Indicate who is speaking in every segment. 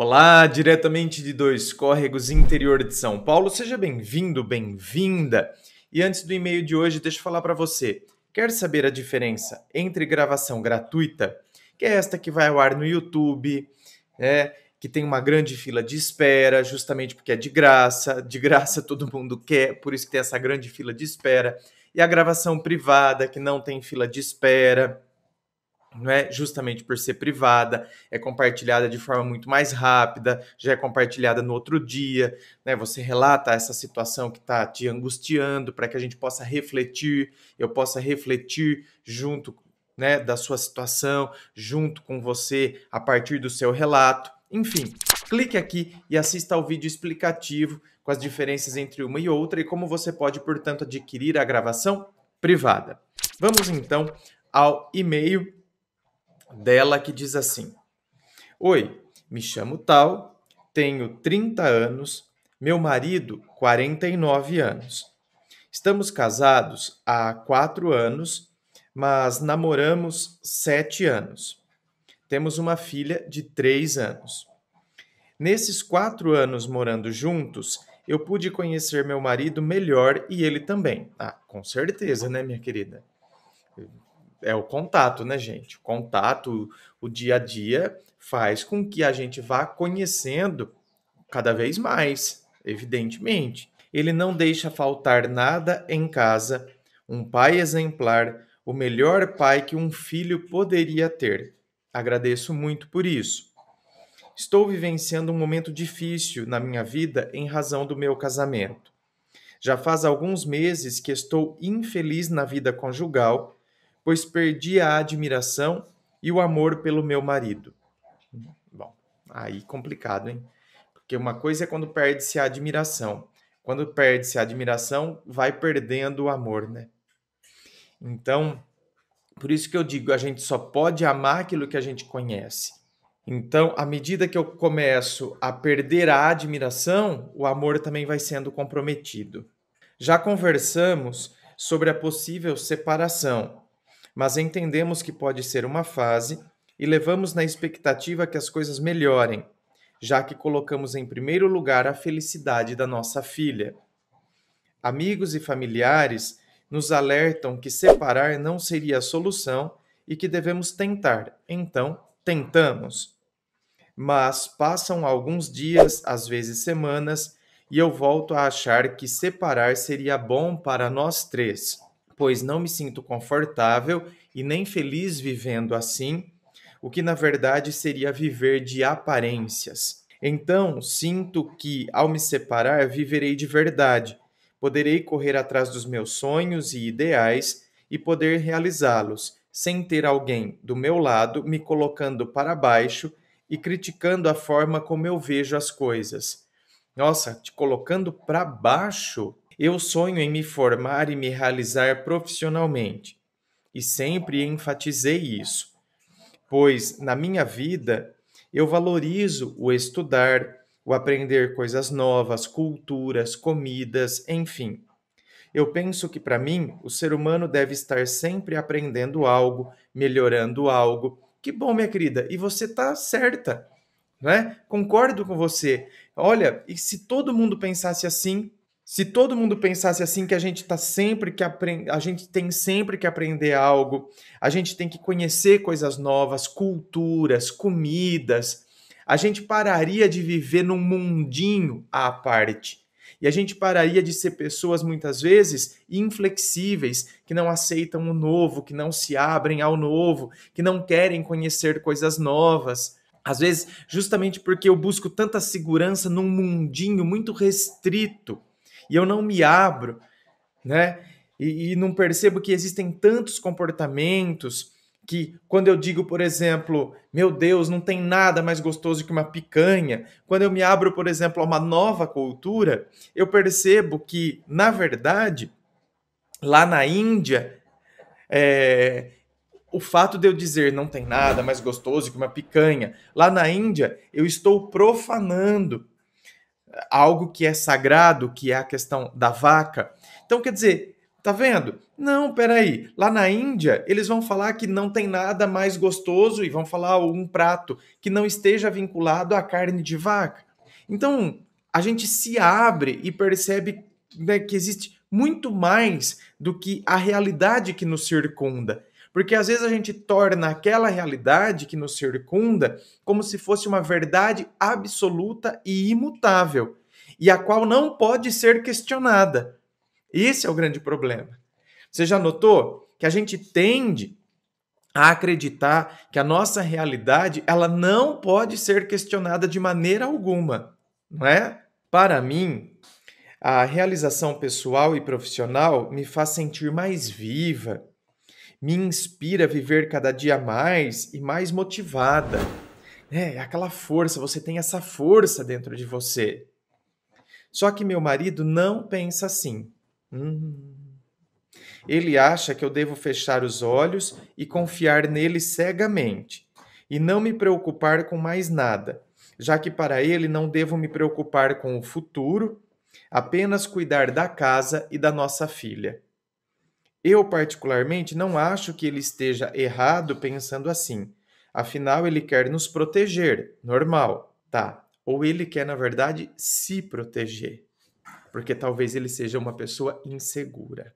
Speaker 1: Olá, diretamente de Dois Córregos, interior de São Paulo. Seja bem-vindo, bem-vinda. E antes do e-mail de hoje, deixa eu falar para você. Quer saber a diferença entre gravação gratuita, que é esta que vai ao ar no YouTube, né, que tem uma grande fila de espera, justamente porque é de graça, de graça todo mundo quer, por isso que tem essa grande fila de espera, e a gravação privada, que não tem fila de espera, não é justamente por ser privada, é compartilhada de forma muito mais rápida, já é compartilhada no outro dia, né? Você relata essa situação que está te angustiando para que a gente possa refletir, eu possa refletir junto, né, da sua situação, junto com você a partir do seu relato. Enfim, clique aqui e assista ao vídeo explicativo com as diferenças entre uma e outra e como você pode, portanto, adquirir a gravação privada. Vamos então ao e-mail dela que diz assim: Oi, me chamo Tal, tenho 30 anos, meu marido, 49 anos. Estamos casados há 4 anos, mas namoramos 7 anos. Temos uma filha de 3 anos. Nesses 4 anos morando juntos, eu pude conhecer meu marido melhor e ele também. Ah, com certeza, né, minha querida? é o contato, né, gente? O contato, o dia a dia faz com que a gente vá conhecendo cada vez mais, evidentemente. Ele não deixa faltar nada em casa, um pai exemplar, o melhor pai que um filho poderia ter. Agradeço muito por isso. Estou vivenciando um momento difícil na minha vida em razão do meu casamento. Já faz alguns meses que estou infeliz na vida conjugal pois perdi a admiração e o amor pelo meu marido. Bom, aí complicado, hein? Porque uma coisa é quando perde-se a admiração. Quando perde-se a admiração, vai perdendo o amor, né? Então, por isso que eu digo, a gente só pode amar aquilo que a gente conhece. Então, à medida que eu começo a perder a admiração, o amor também vai sendo comprometido. Já conversamos sobre a possível separação, mas entendemos que pode ser uma fase e levamos na expectativa que as coisas melhorem, já que colocamos em primeiro lugar a felicidade da nossa filha. Amigos e familiares nos alertam que separar não seria a solução e que devemos tentar, então tentamos. Mas passam alguns dias, às vezes semanas, e eu volto a achar que separar seria bom para nós três pois não me sinto confortável e nem feliz vivendo assim, o que na verdade seria viver de aparências. Então, sinto que, ao me separar, viverei de verdade, poderei correr atrás dos meus sonhos e ideais e poder realizá-los, sem ter alguém do meu lado me colocando para baixo e criticando a forma como eu vejo as coisas. Nossa, te colocando para baixo? Eu sonho em me formar e me realizar profissionalmente, e sempre enfatizei isso, pois na minha vida eu valorizo o estudar, o aprender coisas novas, culturas, comidas, enfim. Eu penso que para mim o ser humano deve estar sempre aprendendo algo, melhorando algo. Que bom, minha querida, e você está certa, né? Concordo com você. Olha, e se todo mundo pensasse assim, se todo mundo pensasse assim que a gente tá sempre que aprende, a gente tem sempre que aprender algo, a gente tem que conhecer coisas novas, culturas, comidas, a gente pararia de viver num mundinho à parte. E a gente pararia de ser pessoas muitas vezes inflexíveis, que não aceitam o novo, que não se abrem ao novo, que não querem conhecer coisas novas. Às vezes, justamente porque eu busco tanta segurança num mundinho muito restrito, e eu não me abro, né? E, e não percebo que existem tantos comportamentos que quando eu digo, por exemplo, meu Deus, não tem nada mais gostoso que uma picanha, quando eu me abro, por exemplo, a uma nova cultura, eu percebo que, na verdade, lá na Índia, é, o fato de eu dizer não tem nada mais gostoso que uma picanha, lá na Índia, eu estou profanando algo que é sagrado, que é a questão da vaca. Então, quer dizer, tá vendo? Não, peraí. Lá na Índia, eles vão falar que não tem nada mais gostoso e vão falar um prato que não esteja vinculado à carne de vaca. Então, a gente se abre e percebe né, que existe muito mais do que a realidade que nos circunda. Porque às vezes a gente torna aquela realidade que nos circunda como se fosse uma verdade absoluta e imutável, e a qual não pode ser questionada. Esse é o grande problema. Você já notou que a gente tende a acreditar que a nossa realidade ela não pode ser questionada de maneira alguma, não é? Para mim, a realização pessoal e profissional me faz sentir mais viva, me inspira a viver cada dia mais e mais motivada. É, é aquela força, você tem essa força dentro de você. Só que meu marido não pensa assim. Hum. Ele acha que eu devo fechar os olhos e confiar nele cegamente e não me preocupar com mais nada, já que para ele não devo me preocupar com o futuro, apenas cuidar da casa e da nossa filha. Eu, particularmente, não acho que ele esteja errado pensando assim. Afinal, ele quer nos proteger, normal, tá? Ou ele quer, na verdade, se proteger, porque talvez ele seja uma pessoa insegura.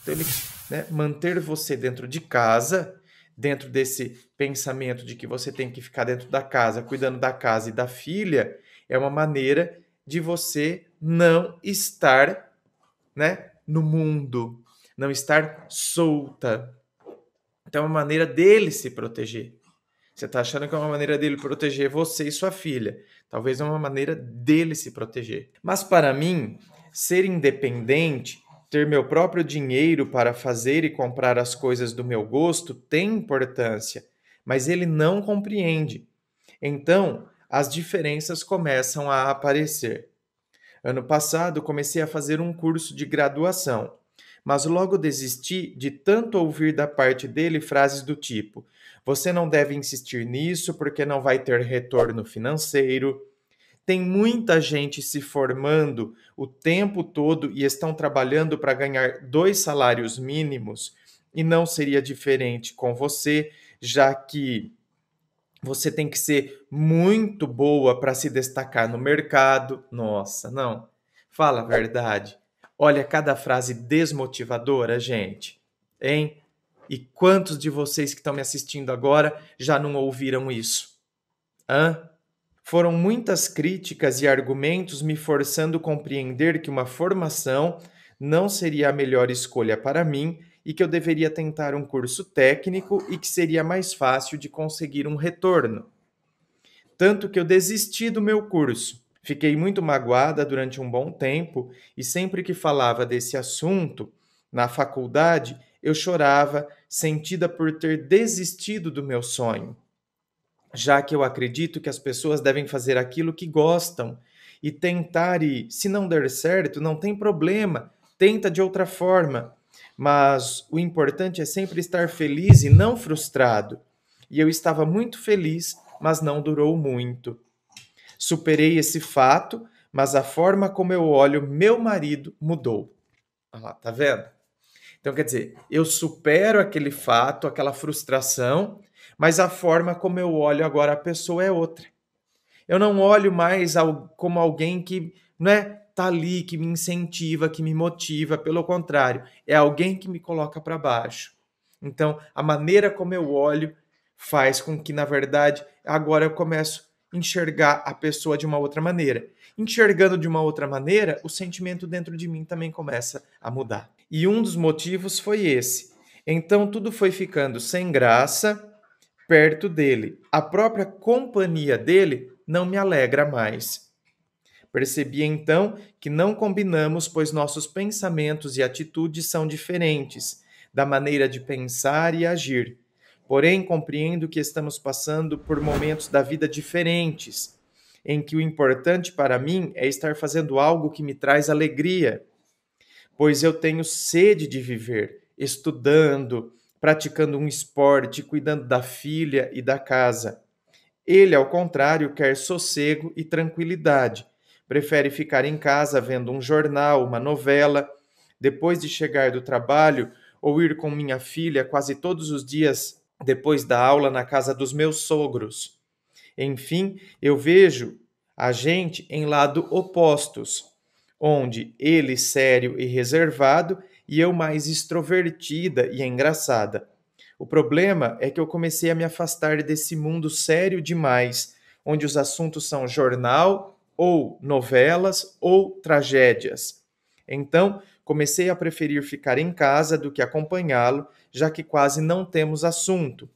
Speaker 1: Então, ele, né, manter você dentro de casa, dentro desse pensamento de que você tem que ficar dentro da casa, cuidando da casa e da filha, é uma maneira de você não estar, né, no mundo, não estar solta. Então é uma maneira dele se proteger. Você está achando que é uma maneira dele proteger você e sua filha. Talvez é uma maneira dele se proteger. Mas para mim, ser independente, ter meu próprio dinheiro para fazer e comprar as coisas do meu gosto tem importância, mas ele não compreende. Então, as diferenças começam a aparecer. Ano passado, comecei a fazer um curso de graduação mas logo desisti de tanto ouvir da parte dele frases do tipo: você não deve insistir nisso porque não vai ter retorno financeiro. Tem muita gente se formando o tempo todo e estão trabalhando para ganhar dois salários mínimos, e não seria diferente com você, já que você tem que ser muito boa para se destacar no mercado. Nossa, não. Fala a verdade. Olha cada frase desmotivadora, gente. Hein? E quantos de vocês que estão me assistindo agora já não ouviram isso? Hã? Foram muitas críticas e argumentos me forçando a compreender que uma formação não seria a melhor escolha para mim e que eu deveria tentar um curso técnico e que seria mais fácil de conseguir um retorno. Tanto que eu desisti do meu curso Fiquei muito magoada durante um bom tempo e sempre que falava desse assunto na faculdade, eu chorava, sentida por ter desistido do meu sonho. Já que eu acredito que as pessoas devem fazer aquilo que gostam e tentar, e se não der certo, não tem problema, tenta de outra forma. Mas o importante é sempre estar feliz e não frustrado. E eu estava muito feliz, mas não durou muito. Superei esse fato, mas a forma como eu olho meu marido mudou. Olha lá, tá vendo? Então quer dizer, eu supero aquele fato, aquela frustração, mas a forma como eu olho agora a pessoa é outra. Eu não olho mais como alguém que, não é, tá ali, que me incentiva, que me motiva, pelo contrário, é alguém que me coloca para baixo. Então, a maneira como eu olho faz com que, na verdade, agora eu começo enxergar a pessoa de uma outra maneira. Enxergando de uma outra maneira, o sentimento dentro de mim também começa a mudar. E um dos motivos foi esse. Então tudo foi ficando sem graça perto dele. A própria companhia dele não me alegra mais. Percebi então que não combinamos, pois nossos pensamentos e atitudes são diferentes da maneira de pensar e agir. Porém, compreendo que estamos passando por momentos da vida diferentes, em que o importante para mim é estar fazendo algo que me traz alegria, pois eu tenho sede de viver, estudando, praticando um esporte, cuidando da filha e da casa. Ele, ao contrário, quer sossego e tranquilidade. Prefere ficar em casa vendo um jornal, uma novela, depois de chegar do trabalho, ou ir com minha filha quase todos os dias depois da aula na casa dos meus sogros. Enfim, eu vejo a gente em lado opostos, onde ele sério e reservado e eu mais extrovertida e engraçada. O problema é que eu comecei a me afastar desse mundo sério demais, onde os assuntos são jornal ou novelas ou tragédias. Então, comecei a preferir ficar em casa do que acompanhá-lo já que quase não temos assunto.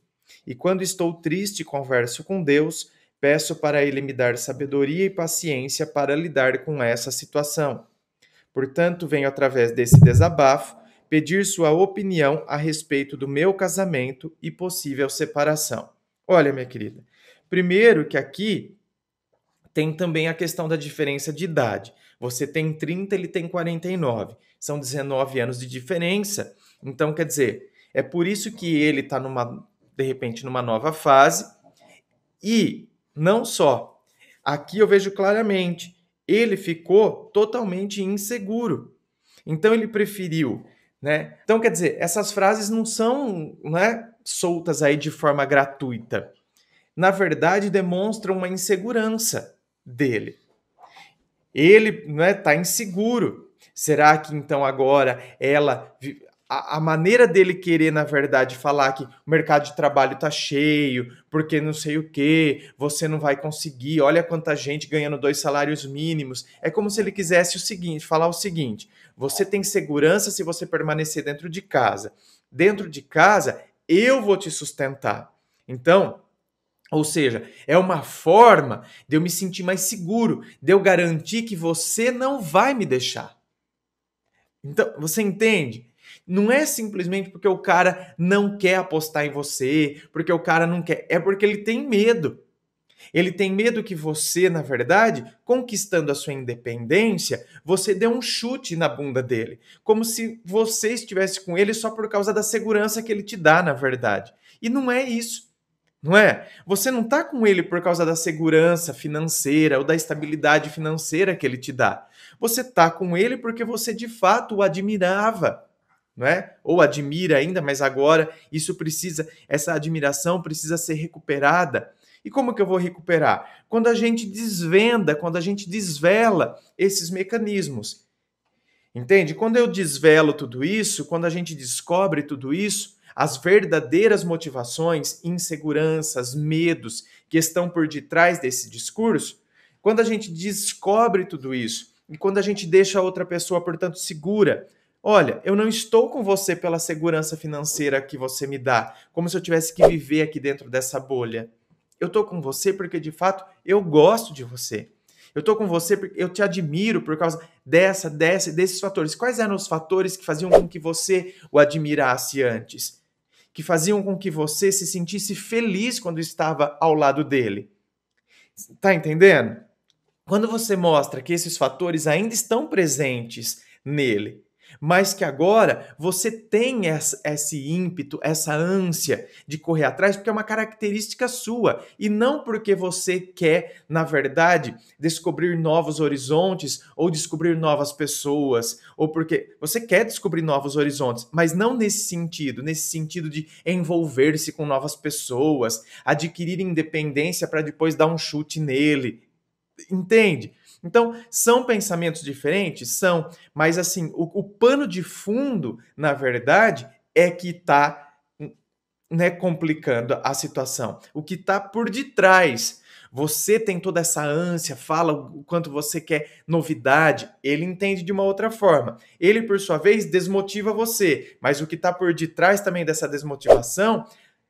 Speaker 1: E quando estou triste, converso com Deus, peço para Ele me dar sabedoria e paciência para lidar com essa situação. Portanto, venho através desse desabafo pedir sua opinião a respeito do meu casamento e possível separação. Olha, minha querida, primeiro que aqui tem também a questão da diferença de idade. Você tem 30, ele tem 49. São 19 anos de diferença. Então, quer dizer, é por isso que ele está numa, de repente, numa nova fase. E não só. Aqui eu vejo claramente, ele ficou totalmente inseguro. Então ele preferiu, né? Então quer dizer, essas frases não são, né, soltas aí de forma gratuita. Na verdade, demonstram uma insegurança dele. Ele, né, tá inseguro. Será que então agora ela a, a, maneira dele querer, na verdade, falar que o mercado de trabalho tá cheio, porque não sei o que, você não vai conseguir, olha quanta gente ganhando dois salários mínimos. É como se ele quisesse o seguinte, falar o seguinte: você tem segurança se você permanecer dentro de casa. Dentro de casa, eu vou te sustentar. Então, ou seja, é uma forma de eu me sentir mais seguro, de eu garantir que você não vai me deixar. Então, você entende? Não é simplesmente porque o cara não quer apostar em você, porque o cara não quer, é porque ele tem medo. Ele tem medo que você, na verdade, conquistando a sua independência, você dê um chute na bunda dele, como se você estivesse com ele só por causa da segurança que ele te dá, na verdade. E não é isso. Não é? Você não está com ele por causa da segurança financeira ou da estabilidade financeira que ele te dá. Você está com ele porque você de fato o admirava não é? Ou admira ainda, mas agora isso precisa, essa admiração precisa ser recuperada. E como que eu vou recuperar? Quando a gente desvenda, quando a gente desvela esses mecanismos. Entende? Quando eu desvelo tudo isso, quando a gente descobre tudo isso, as verdadeiras motivações, inseguranças, medos que estão por detrás desse discurso, quando a gente descobre tudo isso e quando a gente deixa a outra pessoa, portanto, segura, Olha, eu não estou com você pela segurança financeira que você me dá, como se eu tivesse que viver aqui dentro dessa bolha. Eu estou com você porque de fato eu gosto de você. Eu estou com você porque eu te admiro por causa dessa, dessa, desses fatores. Quais eram os fatores que faziam com que você o admirasse antes? Que faziam com que você se sentisse feliz quando estava ao lado dele? Tá entendendo? Quando você mostra que esses fatores ainda estão presentes nele mas que agora você tem esse ímpeto, essa ânsia de correr atrás, porque é uma característica sua e não porque você quer, na verdade, descobrir novos horizontes ou descobrir novas pessoas, ou porque você quer descobrir novos horizontes, mas não nesse sentido, nesse sentido de envolver-se com novas pessoas, adquirir independência para depois dar um chute nele. Entende? Então, são pensamentos diferentes? São, mas assim, o, o pano de fundo, na verdade, é que está né, complicando a situação. O que está por detrás você tem toda essa ânsia, fala o quanto você quer novidade, ele entende de uma outra forma. Ele, por sua vez, desmotiva você, mas o que está por detrás também dessa desmotivação,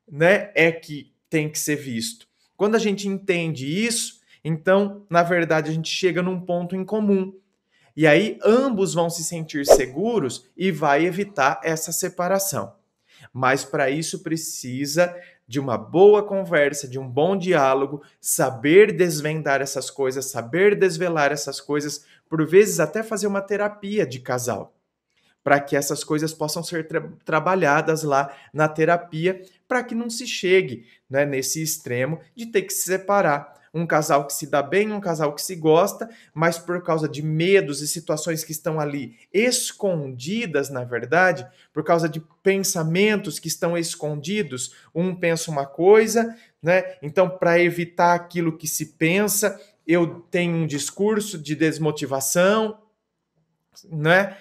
Speaker 1: né, é que tem que ser visto. Quando a gente entende isso, então, na verdade, a gente chega num ponto em comum. E aí ambos vão se sentir seguros e vai evitar essa separação. Mas para isso precisa de uma boa conversa, de um bom diálogo, saber desvendar essas coisas, saber desvelar essas coisas, por vezes até fazer uma terapia de casal, para que essas coisas possam ser tra trabalhadas lá na terapia, para que não se chegue né, nesse extremo de ter que se separar um casal que se dá bem, um casal que se gosta, mas por causa de medos e situações que estão ali escondidas, na verdade, por causa de pensamentos que estão escondidos, um pensa uma coisa, né? Então, para evitar aquilo que se pensa, eu tenho um discurso de desmotivação, né?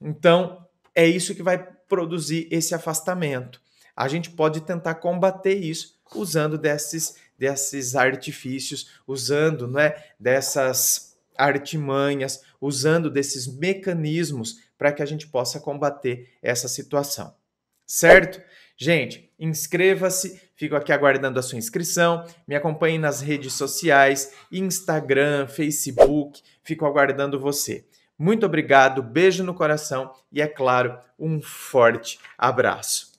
Speaker 1: Então, é isso que vai produzir esse afastamento. A gente pode tentar combater isso usando desses desses artifícios, usando né, dessas artimanhas, usando desses mecanismos para que a gente possa combater essa situação. Certo? Gente, inscreva-se, fico aqui aguardando a sua inscrição, me acompanhe nas redes sociais, Instagram, Facebook, fico aguardando você. Muito obrigado, beijo no coração e, é claro, um forte abraço.